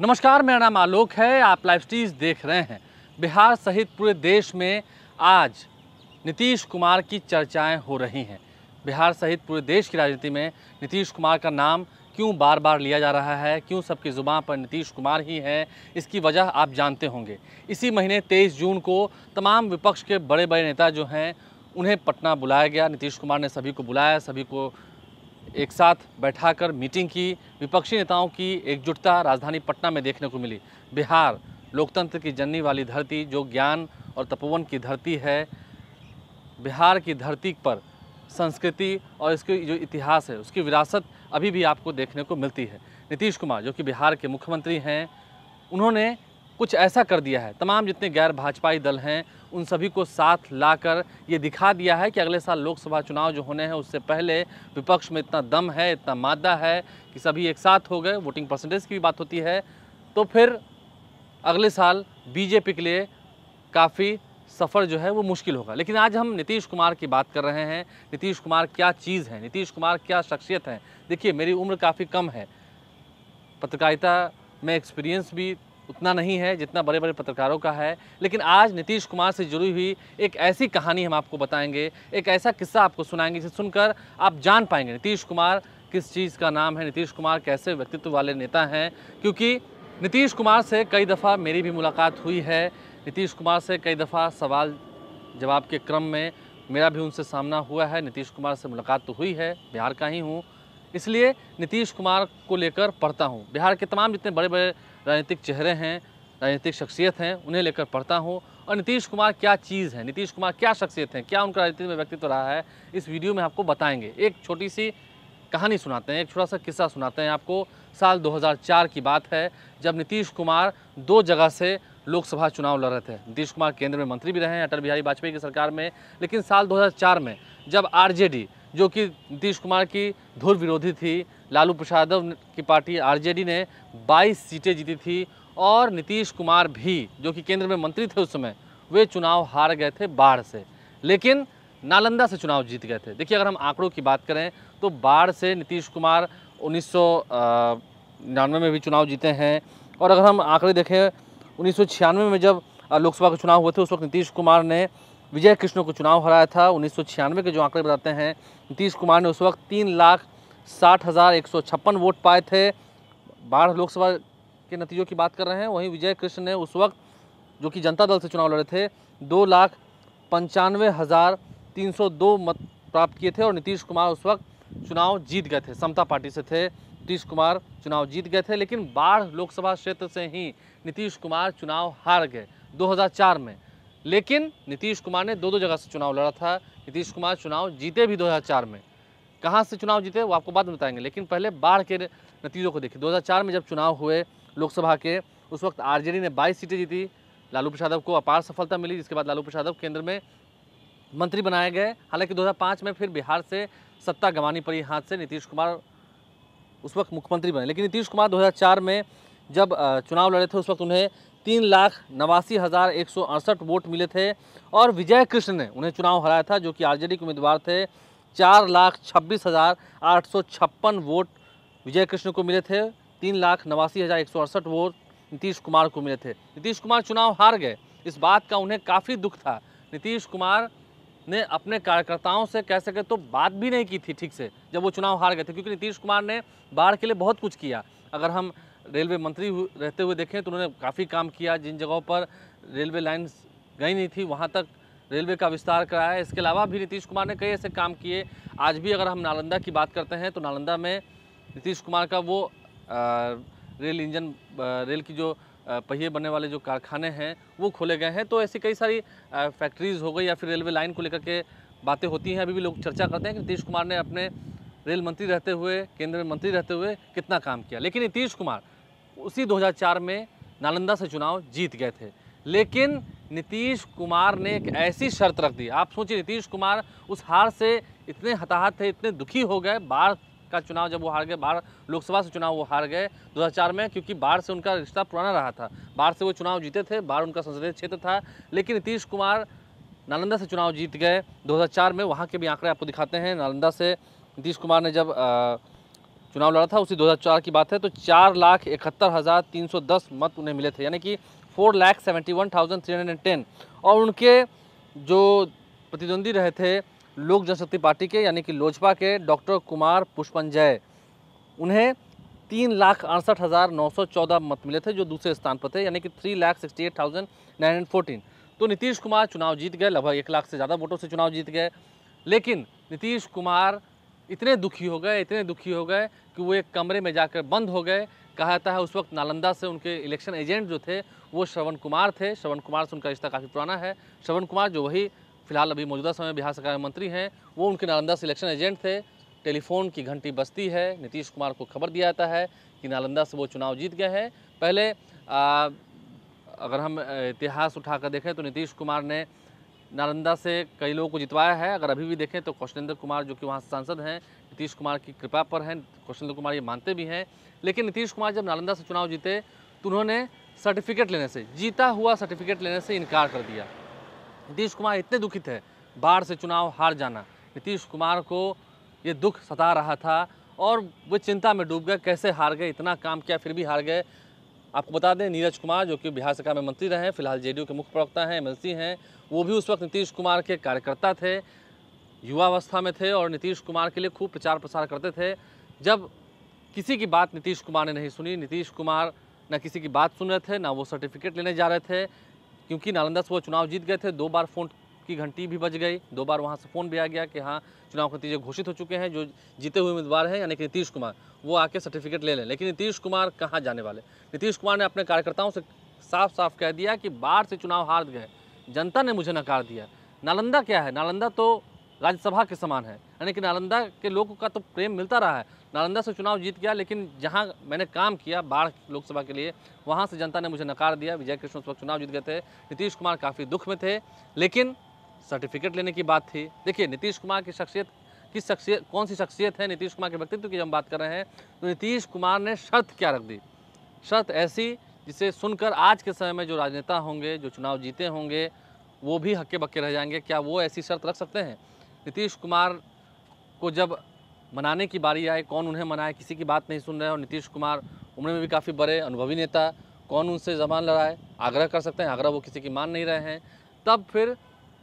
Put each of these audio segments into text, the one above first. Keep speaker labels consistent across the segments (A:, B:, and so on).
A: नमस्कार मेरा नाम आलोक है आप लाइव स्टीज देख रहे हैं बिहार सहित पूरे देश में आज नीतीश कुमार की चर्चाएं हो रही हैं बिहार सहित पूरे देश की राजनीति में नीतीश कुमार का नाम क्यों बार बार लिया जा रहा है क्यों सबकी ज़ुबान पर नीतीश कुमार ही हैं इसकी वजह आप जानते होंगे इसी महीने तेईस जून को तमाम विपक्ष के बड़े बड़े नेता जो हैं उन्हें पटना बुलाया गया नीतीश कुमार ने सभी को बुलाया सभी को एक साथ बैठाकर मीटिंग की विपक्षी नेताओं की एकजुटता राजधानी पटना में देखने को मिली बिहार लोकतंत्र की जननी वाली धरती जो ज्ञान और तपोवन की धरती है बिहार की धरती पर संस्कृति और इसकी जो इतिहास है उसकी विरासत अभी भी आपको देखने को मिलती है नीतीश कुमार जो कि बिहार के मुख्यमंत्री हैं उन्होंने कुछ ऐसा कर दिया है तमाम जितने गैर भाजपाई दल हैं उन सभी को साथ लाकर ये दिखा दिया है कि अगले साल लोकसभा चुनाव जो होने हैं उससे पहले विपक्ष में इतना दम है इतना मादा है कि सभी एक साथ हो गए वोटिंग परसेंटेज की भी बात होती है तो फिर अगले साल बीजेपी के लिए काफ़ी सफ़र जो है वो मुश्किल होगा लेकिन आज हम नीतीश कुमार की बात कर रहे हैं नीतीश कुमार क्या चीज़ है नीतीश कुमार क्या शख्सियत हैं देखिए मेरी उम्र काफ़ी कम है पत्रकारिता में एक्सपीरियंस भी उतना नहीं है जितना बड़े बड़े पत्रकारों का है लेकिन आज नीतीश कुमार से जुड़ी हुई एक ऐसी कहानी हम आपको बताएंगे एक ऐसा किस्सा आपको सुनाएंगे जिसे सुनकर आप जान पाएंगे नीतीश कुमार किस चीज़ का नाम है नीतीश कुमार कैसे व्यक्तित्व वाले नेता हैं क्योंकि नीतीश कुमार से कई दफ़ा मेरी भी मुलाकात हुई है नीतीश कुमार से कई दफ़ा सवाल जवाब के क्रम में मेरा भी उनसे सामना हुआ है नीतीश कुमार से मुलाकात तो हुई है बिहार का ही हूँ इसलिए नीतीश कुमार को लेकर पढ़ता हूँ बिहार के तमाम जितने बड़े बड़े राजनीतिक चेहरे हैं राजनीतिक शख्सियत हैं उन्हें लेकर पढ़ता हूँ और नीतीश कुमार क्या चीज़ है नीतीश कुमार क्या शख्सियत हैं क्या उनका राजनीति में व्यक्तित्व रहा है इस वीडियो में आपको बताएंगे एक छोटी सी कहानी सुनाते हैं एक छोटा सा किस्सा सुनाते हैं आपको साल 2004 की बात है जब नीतीश कुमार दो जगह से लोकसभा चुनाव लड़ रहे थे नीतीश कुमार केंद्र में मंत्री भी रहे हैं अटल बिहारी वाजपेयी की सरकार में लेकिन साल 2004 में जब आरजेडी जो कि नीतीश कुमार की धुर विरोधी थी लालू प्रसाद की पार्टी आरजेडी ने 22 सीटें जीती थी और नीतीश कुमार भी जो कि केंद्र में मंत्री थे उस समय वे चुनाव हार गए थे बाढ़ से लेकिन नालंदा से चुनाव जीत गए थे देखिए अगर हम आंकड़ों की बात करें तो बाढ़ से नीतीश कुमार उन्नीस में भी चुनाव जीते हैं और अगर हम आंकड़े देखें उन्नीस में जब लोकसभा के चुनाव हुए थे उस वक्त नीतीश कुमार ने विजय कृष्ण को चुनाव हराया था उन्नीस के जो आंकड़े बताते हैं नीतीश कुमार ने उस वक्त तीन लाख साठ हज़ार एक सौ छप्पन वोट पाए थे बाढ़ लोकसभा के नतीजों की बात कर रहे हैं वहीं विजय कृष्ण ने उस वक्त जो कि जनता दल से चुनाव लड़े थे दो लाख पंचानवे हज़ार तीन सौ दो मत प्राप्त किए थे और नीतीश कुमार उस वक्त चुनाव जीत गए थे समता पार्टी से थे नीतीश कुमार चुनाव जीत गए थे लेकिन बाढ़ लोकसभा क्षेत्र से ही नीतीश कुमार चुनाव हार गए दो में लेकिन नीतीश कुमार ने दो दो जगह से चुनाव लड़ा था नीतीश कुमार चुनाव जीते भी 2004 में कहाँ से चुनाव जीते वो आपको बाद में बताएंगे लेकिन पहले बाढ़ के नतीजों को देखिए 2004 में जब चुनाव हुए लोकसभा के उस वक्त आरजेडी ने 22 सीटें जीती लालू प्रसाद को अपार सफलता मिली जिसके बाद लालू प्रसाद केंद्र में मंत्री बनाए गए हालांकि 2005 में फिर बिहार से सत्ता गंवानी पड़ी हाथ से नीतीश कुमार उस वक्त मुख्यमंत्री बने लेकिन नीतीश कुमार 2004 में जब चुनाव लड़े थे उस वक्त उन्हें तीन लाख नवासी हज़ार एक सौ अड़सठ वोट मिले थे और विजय कृष्ण ने उन्हें चुनाव हराया था जो कि आरजेडी के उम्मीदवार थे चार लाख छब्बीस हज़ार आठ सौ छप्पन वोट विजय कृष्ण को मिले थे तीन लाख नवासी हज़ार एक सौ अड़सठ वोट नीतीश कुमार को मिले थे नीतीश कुमार चुनाव हार गए इस बात का उन्हें काफ़ी दुख था नीतीश कुमार ने अपने कार्यकर्ताओं से कह सके तो बात भी नहीं की थी ठीक से जब वो चुनाव हार गए थे क्योंकि नीतीश कुमार ने बाढ़ के लिए बहुत कुछ किया अगर हम रेलवे मंत्री रहते हुए देखें तो उन्होंने काफ़ी काम किया जिन जगहों पर रेलवे लाइन गई नहीं थी वहाँ तक रेलवे का विस्तार कराया है इसके अलावा भी नीतीश कुमार ने कई ऐसे काम किए आज भी अगर हम नालंदा की बात करते हैं तो नालंदा में नीतीश कुमार का वो रेल इंजन रेल की जो पहिए बनने वाले जो कारखाने हैं वो खोले गए हैं तो ऐसी कई सारी फैक्ट्रीज़ हो गई या फिर रेलवे लाइन को लेकर के बातें होती हैं अभी भी लोग चर्चा करते हैं कि नीतीश कुमार ने अपने रेल मंत्री रहते हुए केंद्र में मंत्री रहते हुए कितना काम किया लेकिन नीतीश कुमार उसी 2004 में नालंदा से चुनाव जीत गए थे लेकिन नीतीश कुमार ने एक ऐसी शर्त रख दी आप सोचिए नीतीश कुमार उस हार से इतने हताहत थे इतने दुखी हो गए बाढ़ का चुनाव जब वो हार गए बाढ़ लोकसभा से चुनाव वो हार गए 2004 में क्योंकि बाढ़ से उनका रिश्ता पुराना रहा था बाढ़ से वो चुनाव जीते थे बाढ़ उनका संसदीय क्षेत्र था लेकिन नीतीश कुमार नालंदा से चुनाव जीत गए 2004 में वहाँ के भी आंकड़े आपको दिखाते हैं नालंदा से नीतीश कुमार ने जब आ, चुनाव लड़ा था उसी 2004 की बात है तो चार लाख इकहत्तर हज़ार तीन सौ दस मत उन्हें मिले थे यानी कि four lakh seventy one thousand three hundred and ten और उनके जो प्रतिद्वंदी रहे थे लोक जनशक्ति पार्टी के यानी कि लोजपा के डॉक्टर कुमार पुष्पंजय उन्हें तीन लाख अड़सठ हज़ार नौ सौ चौदह मत मिले थे जो दूसरे स्थान पर थे यानी कि three lakh sixty eight thousand nine hundred fourteen तो नीतीश कुमार चुनाव जीत गए लगभग एक लाख से ज़्यादा वोटों से चुनाव जीत गए लेकिन नीतीश कुमार इतने दुखी हो गए इतने दुखी हो गए कि वो एक कमरे में जाकर बंद हो गए कहा जाता है उस वक्त नालंदा से उनके इलेक्शन एजेंट जो थे वो श्रवण कुमार थे श्रवण कुमार से उनका रिश्ता काफ़ी पुराना है श्रवण कुमार जो वही फिलहाल अभी मौजूदा समय बिहार सरकार में मंत्री हैं वो उनके नालंदा से इलेक्शन एजेंट थे टेलीफोन की घंटी बजती है नीतीश कुमार को खबर दिया जाता है कि नालंदा से वो चुनाव जीत गए हैं पहले आ, अगर हम इतिहास उठाकर देखें तो नीतीश कुमार ने नालंदा से कई लोगों को जितवाया है अगर अभी भी देखें तो कौशलेंद्र कुमार जो कि वहाँ सांसद हैं नीतीश कुमार की कृपा पर हैं कौशलेंद्र कुमार ये मानते भी हैं लेकिन नीतीश कुमार जब नालंदा से चुनाव जीते तो उन्होंने सर्टिफिकेट लेने से जीता हुआ सर्टिफिकेट लेने से इनकार कर दिया नीतीश कुमार इतने दुखित है बाढ़ से चुनाव हार जाना नीतीश कुमार को ये दुख सता रहा था और वे चिंता में डूब गए कैसे हार गए इतना काम किया फिर भी हार गए आपको बता दें नीरज कुमार जो कि बिहार सरकार में मंत्री रहे हैं फिलहाल जेडीयू के मुख्य प्रवक्ता हैं एमएलसी हैं वो भी उस वक्त नीतीश कुमार के कार्यकर्ता थे युवावस्था में थे और नीतीश कुमार के लिए खूब प्रचार प्रसार करते थे जब किसी की बात नीतीश कुमार ने नहीं सुनी नीतीश कुमार न किसी की बात सुन रहे थे ना वो सर्टिफिकेट लेने जा रहे थे क्योंकि नालंदा से वो चुनाव जीत गए थे दो बार फ़ोन की घंटी भी बज गई दो बार वहाँ से फ़ोन भी आ गया कि हाँ चुनाव के नतीजे घोषित हो चुके हैं जो जीते हुए उम्मीदवार हैं यानी कि नीतीश कुमार वो आके सर्टिफिकेट ले लें लेकिन नीतीश कुमार कहाँ जाने वाले नीतीश कुमार ने अपने कार्यकर्ताओं से साफ साफ कह दिया कि बाढ़ से चुनाव हार गए जनता ने मुझे नकार दिया नालंदा क्या है नालंदा तो राज्यसभा के समान है यानी कि नालंदा के लोगों का तो प्रेम मिलता रहा है नालंदा से चुनाव जीत गया लेकिन जहाँ मैंने काम किया बाढ़ लोकसभा के लिए वहाँ से जनता ने मुझे नकार दिया विजय कृष्ण उस वक्त चुनाव जीत गए थे नीतीश कुमार काफ़ी दुख में थे लेकिन सर्टिफिकेट लेने की बात थी देखिए नीतीश कुमार की शख्सियत किस शख्सियत कौन सी शख्सियत है नीतीश कुमार के व्यक्तित्व की हम बात कर रहे हैं तो नीतीश कुमार ने शर्त क्या रख दी शर्त ऐसी जिसे सुनकर आज के समय में जो राजनेता होंगे जो चुनाव जीते होंगे वो भी हक्के बक्के रह जाएंगे क्या वो ऐसी शर्त रख सकते हैं नीतीश कुमार को जब मनाने की बारी आए कौन उन्हें मनाए किसी की बात नहीं सुन रहे और नीतीश कुमार उम्र में भी काफ़ी बड़े अनुभवी नेता कौन उनसे जबान लड़ाए आग्रह कर सकते हैं आग्रह वो किसी की मान नहीं रहे हैं तब फिर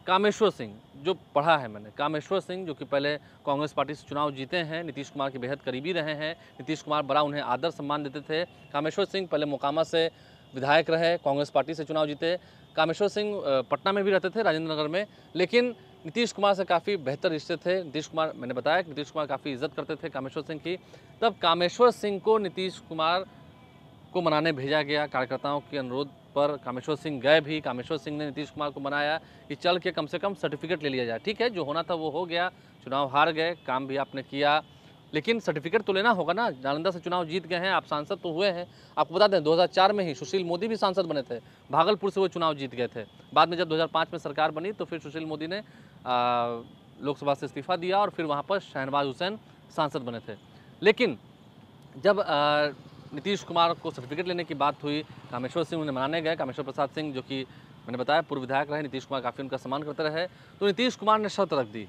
A: कामेश्वर सिंह जो पढ़ा है मैंने कामेश्वर सिंह जो कि पहले कांग्रेस पार्टी से चुनाव जीते हैं नीतीश कुमार के बेहद करीबी रहे हैं नीतीश कुमार बड़ा उन्हें आदर सम्मान देते थे कामेश्वर सिंह पहले मोकामा से विधायक रहे कांग्रेस पार्टी से चुनाव जीते कामेश्वर सिंह पटना में भी रहते थे राजेंद्र नगर में लेकिन नीतीश कुमार से काफ़ी बेहतर रिश्ते थे नीतीश कुमार मैंने बताया कि नीतीश कुमार काफ़ी इज्जत करते थे कामेश्वर सिंह की तब कामेश्वर सिंह को नीतीश कुमार को मनाने भेजा गया कार्यकर्ताओं के अनुरोध पर कामेश्वर सिंह गए भी कामेश्वर सिंह ने नीतीश कुमार को मनाया कि चल के कम से कम सर्टिफिकेट ले लिया जाए ठीक है जो होना था वो हो गया चुनाव हार गए काम भी आपने किया लेकिन सर्टिफिकेट तो लेना होगा ना नालंदा से चुनाव जीत गए हैं आप सांसद तो हुए हैं आपको बता दें 2004 में ही सुशील मोदी भी सांसद बने थे भागलपुर से वो चुनाव जीत गए थे बाद में जब 2005 में सरकार बनी तो फिर सुशील मोदी ने लोकसभा से इस्तीफा दिया और फिर वहाँ पर शहनवाज हुसैन सांसद बने थे लेकिन जब नीतीश कुमार को सर्टिफिकेट लेने की बात हुई कामेश्वर सिंह उन्हें मनाने गए कामेश्वर प्रसाद सिंह जो कि मैंने बताया पूर्व विधायक रहे नीतीश कुमार काफ़ी उनका सम्मान करते रहे तो नीतीश कुमार ने शर्त रख दी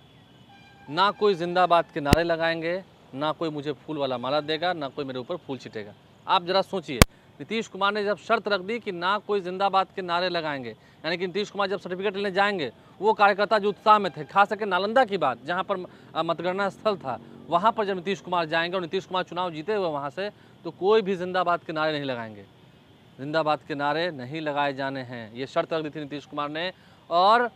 A: ना कोई जिंदाबाद के नारे लगाएंगे ना कोई मुझे फूल वाला माला देगा ना कोई मेरे ऊपर फूल छिटेगा आप ज़रा सोचिए नीतीश कुमार ने जब शर्त रख दी कि ना कोई जिंदाबाद के नारे लगाएंगे यानी कि नीतीश कुमार जब सर्टिफिकेट लेने जाएंगे वो कार्यकर्ता जो उत्साह में थे खास करके नालंदा की बात जहाँ पर मतगणना स्थल था वहाँ पर जब नीतीश कुमार जाएंगे और नीतीश कुमार चुनाव जीते हुए वहाँ से तो कोई भी जिंदाबाद के नारे नहीं लगाएंगे जिंदाबाद के नारे नहीं लगाए जाने हैं ये शर्त रख दी थी नीतीश कुमार ने और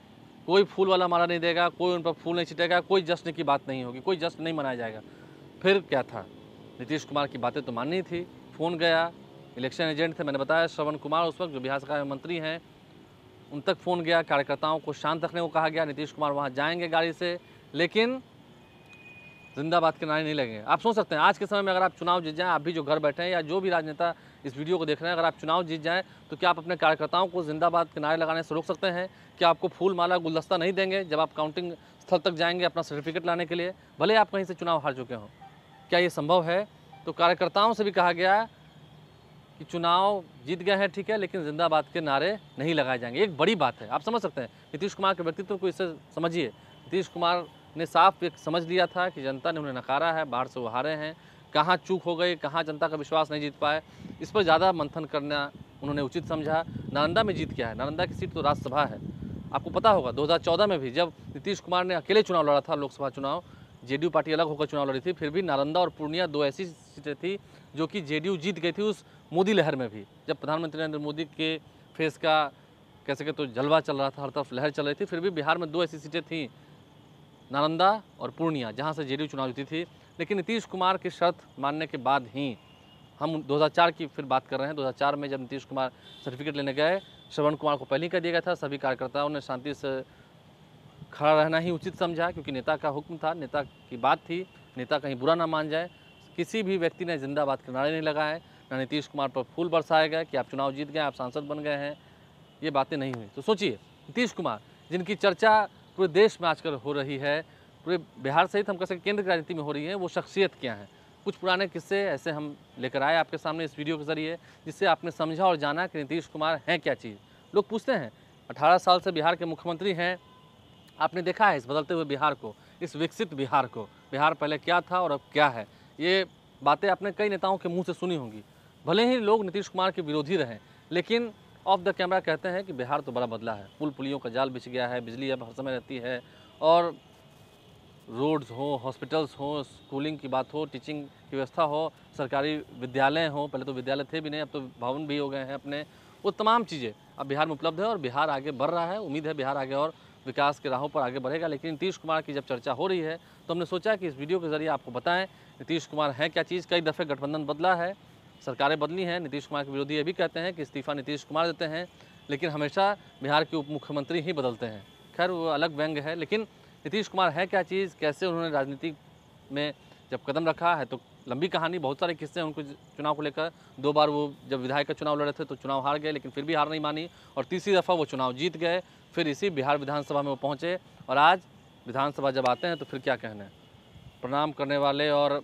A: कोई फूल वाला मारा नहीं देगा कोई उन पर फूल नहीं छिटेगा कोई जश्न की बात नहीं होगी कोई जश्न नहीं मनाया जाएगा फिर क्या था नीतीश कुमार की बातें तो माननी थी फ़ोन गया इलेक्शन एजेंट थे मैंने बताया श्रवण कुमार उस वक्त जो बिहार सरकार में मंत्री हैं उन तक फ़ोन गया कार्यकर्ताओं को शांत रखने को कहा गया नीतीश कुमार वहाँ जाएंगे गाड़ी से लेकिन जिंदाबाद के नारे नहीं लगेंगे आप सोच सकते हैं आज के समय में अगर आप चुनाव जीत जाएं आप भी जो घर बैठे हैं या जो भी राजनेता इस वीडियो को देख रहे हैं अगर आप चुनाव जीत जाएं तो क्या आप अपने कार्यकर्ताओं को जिंदाबाद के नारे लगाने से रोक सकते हैं क्या आपको फूल माला गुलदस्ता नहीं देंगे जब आप काउंटिंग स्थल तक जाएंगे अपना सर्टिफिकेट लाने के लिए भले आप कहीं से चुनाव हार चुके हों क्या ये संभव है तो कार्यकर्ताओं से भी कहा गया कि चुनाव जीत गए हैं ठीक है लेकिन जिंदाबाद के नारे नहीं लगाए जाएंगे एक बड़ी बात है आप समझ सकते हैं नीतीश कुमार के व्यक्तित्व को इससे समझिए नीतीश कुमार ने साफ समझ लिया था कि जनता ने उन्हें नकारा है बाहर से उहारे हैं कहाँ चूक हो गई कहाँ जनता का विश्वास नहीं जीत पाए इस पर ज़्यादा मंथन करना उन्होंने उचित समझा नालंदा में जीत किया है नालंदा की सीट तो राज्यसभा है आपको पता होगा 2014 में भी जब नीतीश कुमार ने अकेले चुनाव लड़ा था लोकसभा चुनाव जेडीयू पार्टी अलग होकर चुनाव लड़ी थी फिर भी नालंदा और पूर्णिया दो ऐसी सीटें थी जो कि जेडीयू जीत गई थी उस मोदी लहर में भी जब प्रधानमंत्री नरेंद्र मोदी के फेस का कह सके तो जलवा चल रहा था हर तरफ लहर चल रही थी फिर भी बिहार में दो ऐसी सीटें थीं नालंदा और पूर्णिया जहां से जेडीयू चुनाव जीती थी लेकिन नीतीश कुमार की शर्त मानने के बाद ही हम 2004 की फिर बात कर रहे हैं 2004 में जब नीतीश कुमार सर्टिफिकेट लेने गए श्रवण कुमार को पहले ही कह दिया गया था सभी कार्यकर्ताओं ने शांति से खड़ा रहना ही उचित समझा क्योंकि नेता का हुक्म था नेता की बात थी नेता कहीं बुरा ना मान जाए किसी भी व्यक्ति ने जिंदाबाद के नारे नहीं लगाए ना नीतीश कुमार पर फूल बरसाया गया कि आप चुनाव जीत गए आप सांसद बन गए हैं ये बातें नहीं हुई तो सोचिए नीतीश कुमार जिनकी चर्चा पूरे देश में आजकल हो रही है पूरे बिहार सहित हम कह सकते केंद्र की राजनीति में हो रही है वो शख्सियत क्या है कुछ पुराने किस्से ऐसे हम लेकर आए आपके सामने इस वीडियो के ज़रिए जिससे आपने समझा और जाना कि नीतीश कुमार हैं क्या चीज़ लोग पूछते हैं अठारह साल से बिहार के मुख्यमंत्री हैं आपने देखा है इस बदलते हुए बिहार को इस विकसित बिहार को बिहार पहले क्या था और अब क्या है ये बातें आपने कई नेताओं के मुंह से सुनी होंगी भले ही लोग नीतीश कुमार के विरोधी रहें लेकिन ऑफ द कैमरा कहते हैं कि बिहार तो बड़ा बदला है पुल पुलियों का जाल बिछ गया है बिजली अब हर समय रहती है और रोड्स हो हॉस्पिटल्स हो स्कूलिंग की बात हो टीचिंग की व्यवस्था हो सरकारी विद्यालय हो पहले तो विद्यालय थे भी नहीं अब तो भवन भी हो गए हैं अपने वो तमाम चीज़ें अब बिहार में उपलब्ध है और बिहार आगे बढ़ रहा है उम्मीद है बिहार आगे और विकास के राहों पर आगे बढ़ेगा लेकिन नीतीश कुमार की जब चर्चा हो रही है तो हमने सोचा कि इस वीडियो के ज़रिए आपको बताएं नीतीश कुमार हैं क्या चीज़ कई दफ़े गठबंधन बदला है सरकारें बदली हैं नीतीश कुमार के विरोधी ये भी कहते हैं कि इस्तीफा नीतीश कुमार देते हैं लेकिन हमेशा बिहार के उप मुख्यमंत्री ही बदलते हैं खैर वो अलग व्यंग है लेकिन नीतीश कुमार है क्या चीज़ कैसे उन्होंने राजनीति में जब कदम रखा है तो लंबी कहानी बहुत सारे किस्से हैं उनको चुनाव को लेकर दो बार वो जब विधायक का चुनाव लड़े थे तो चुनाव हार गए लेकिन फिर भी हार नहीं मानी और तीसरी दफ़ा वो चुनाव जीत गए फिर इसी बिहार विधानसभा में वो पहुँचे और आज विधानसभा जब आते हैं तो फिर क्या कहना है प्रणाम करने वाले और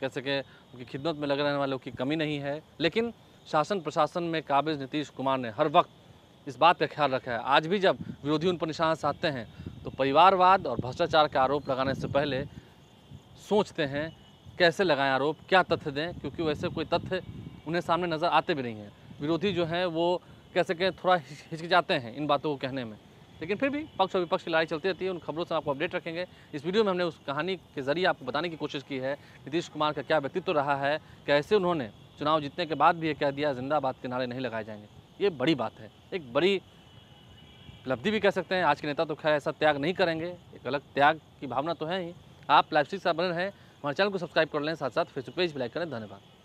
A: कैसे के उनकी खिदमत में लगे रहने वालों की कमी नहीं है लेकिन शासन प्रशासन में काबिज नीतीश कुमार ने हर वक्त इस बात का ख्याल रखा है आज भी जब विरोधी उन पर निशाना साधते हैं तो परिवारवाद और भ्रष्टाचार के आरोप लगाने से पहले सोचते हैं कैसे लगाएं आरोप क्या तथ्य दें क्योंकि वैसे कोई तथ्य उन्हें सामने नज़र आते भी नहीं हैं विरोधी जो हैं वो कह सकें थोड़ा हिचकिचाते हैं इन बातों को कहने में लेकिन फिर भी पक्ष और विपक्ष की लड़ाई चलती रहती है उन खबरों से आपको अपडेट रखेंगे इस वीडियो में हमने उस कहानी के जरिए आपको बताने की कोशिश की है नीतीश कुमार का क्या व्यक्तित्व रहा है कैसे उन्होंने चुनाव जीतने के बाद भी ये कह दिया जिंदाबाद के नारे नहीं लगाए जाएंगे ये बड़ी बात है एक बड़ी उपलब्धि भी कह सकते हैं आज के नेता तो खैर ऐसा त्याग नहीं करेंगे एक अलग त्याग की भावना तो है ही आप लाइफ सिक्स बने रहें हमारे चैनल को सब्सक्राइब कर लें साथ साथ फेसबुक पेज भी लाइक करें धन्यवाद